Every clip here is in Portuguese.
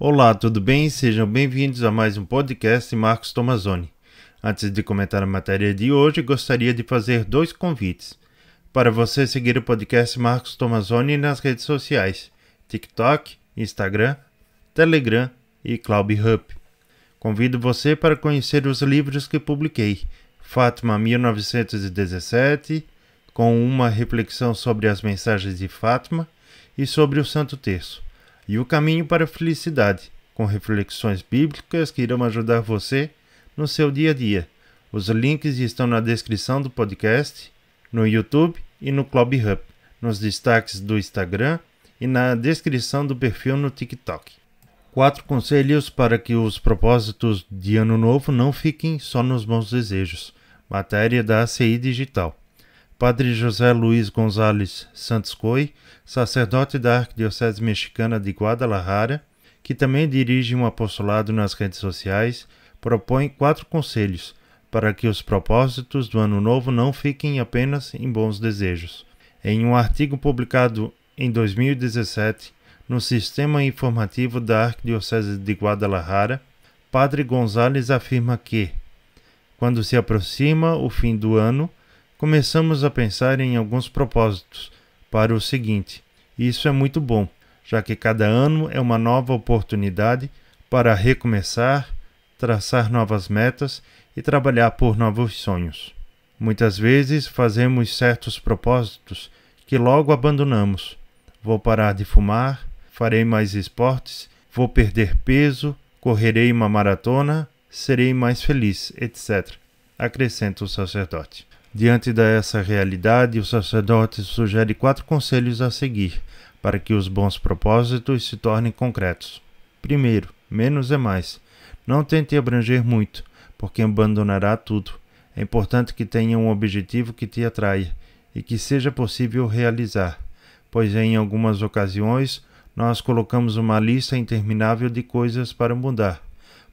Olá, tudo bem? Sejam bem-vindos a mais um podcast Marcos Tomazoni. Antes de comentar a matéria de hoje, gostaria de fazer dois convites. Para você seguir o podcast Marcos Tomazoni nas redes sociais: TikTok, Instagram, Telegram e CloudHub. Convido você para conhecer os livros que publiquei: Fátima 1917, com uma reflexão sobre as mensagens de Fátima e sobre o Santo Terço e o caminho para a felicidade, com reflexões bíblicas que irão ajudar você no seu dia a dia. Os links estão na descrição do podcast, no YouTube e no Clubhub, nos destaques do Instagram e na descrição do perfil no TikTok. Quatro conselhos para que os propósitos de Ano Novo não fiquem só nos bons desejos. Matéria da ACI Digital. Padre José Luiz Gonzalez Santos Coi, sacerdote da Arquidiocese Mexicana de Guadalajara, que também dirige um apostolado nas redes sociais, propõe quatro conselhos para que os propósitos do Ano Novo não fiquem apenas em bons desejos. Em um artigo publicado em 2017 no Sistema Informativo da Arquidiocese de Guadalajara, Padre Gonzalez afirma que, quando se aproxima o fim do ano, começamos a pensar em alguns propósitos para o seguinte. E isso é muito bom, já que cada ano é uma nova oportunidade para recomeçar, traçar novas metas e trabalhar por novos sonhos. Muitas vezes fazemos certos propósitos que logo abandonamos. Vou parar de fumar, farei mais esportes, vou perder peso, correrei uma maratona, serei mais feliz, etc. Acrescenta o sacerdote. Diante dessa realidade, o sacerdote sugere quatro conselhos a seguir para que os bons propósitos se tornem concretos. Primeiro, menos é mais. Não tente abranger muito, porque abandonará tudo. É importante que tenha um objetivo que te atraia e que seja possível realizar, pois em algumas ocasiões nós colocamos uma lista interminável de coisas para mudar,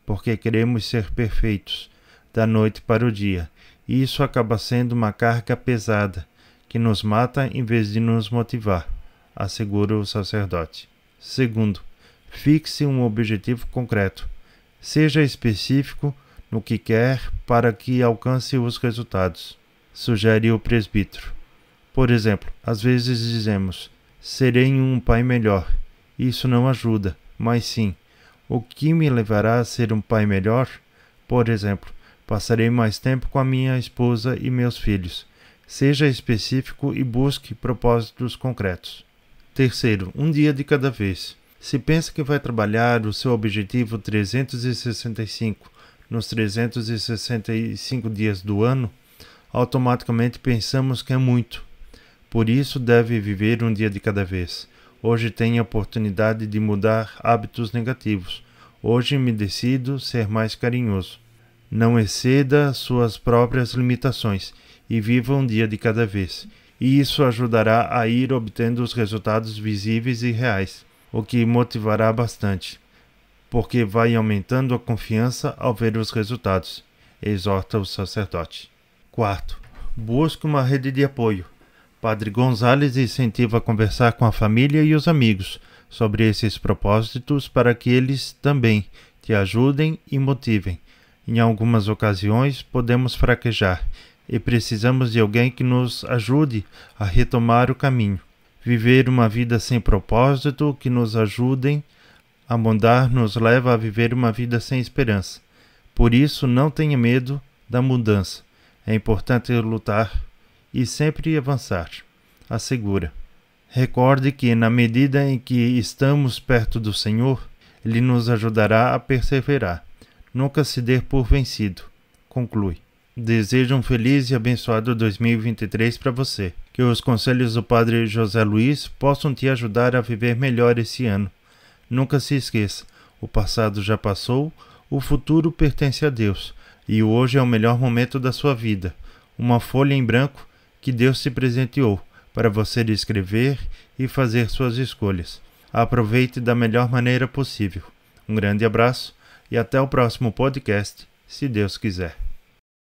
porque queremos ser perfeitos, da noite para o dia e isso acaba sendo uma carga pesada, que nos mata em vez de nos motivar, assegura o sacerdote. Segundo, fixe um objetivo concreto. Seja específico no que quer para que alcance os resultados, sugere o presbítero. Por exemplo, às vezes dizemos: serei um pai melhor. Isso não ajuda, mas sim, o que me levará a ser um pai melhor? Por exemplo, Passarei mais tempo com a minha esposa e meus filhos. Seja específico e busque propósitos concretos. Terceiro, um dia de cada vez. Se pensa que vai trabalhar o seu objetivo 365 nos 365 dias do ano, automaticamente pensamos que é muito. Por isso, deve viver um dia de cada vez. Hoje tenho a oportunidade de mudar hábitos negativos. Hoje me decido ser mais carinhoso não exceda suas próprias limitações e viva um dia de cada vez. E isso ajudará a ir obtendo os resultados visíveis e reais, o que motivará bastante, porque vai aumentando a confiança ao ver os resultados, exorta o sacerdote. Quarto, busque uma rede de apoio. Padre Gonzales incentiva a conversar com a família e os amigos sobre esses propósitos para que eles também te ajudem e motivem. Em algumas ocasiões podemos fraquejar e precisamos de alguém que nos ajude a retomar o caminho. Viver uma vida sem propósito que nos ajudem a mudar nos leva a viver uma vida sem esperança. Por isso, não tenha medo da mudança. É importante lutar e sempre avançar. Assegura. Recorde que, na medida em que estamos perto do Senhor, Ele nos ajudará a perseverar nunca se dê por vencido. Conclui. Desejo um feliz e abençoado 2023 para você. Que os conselhos do Padre José Luiz possam te ajudar a viver melhor esse ano. Nunca se esqueça: o passado já passou, o futuro pertence a Deus e o hoje é o melhor momento da sua vida. Uma folha em branco que Deus se presenteou para você escrever e fazer suas escolhas. Aproveite da melhor maneira possível. Um grande abraço e até o próximo podcast, se Deus quiser.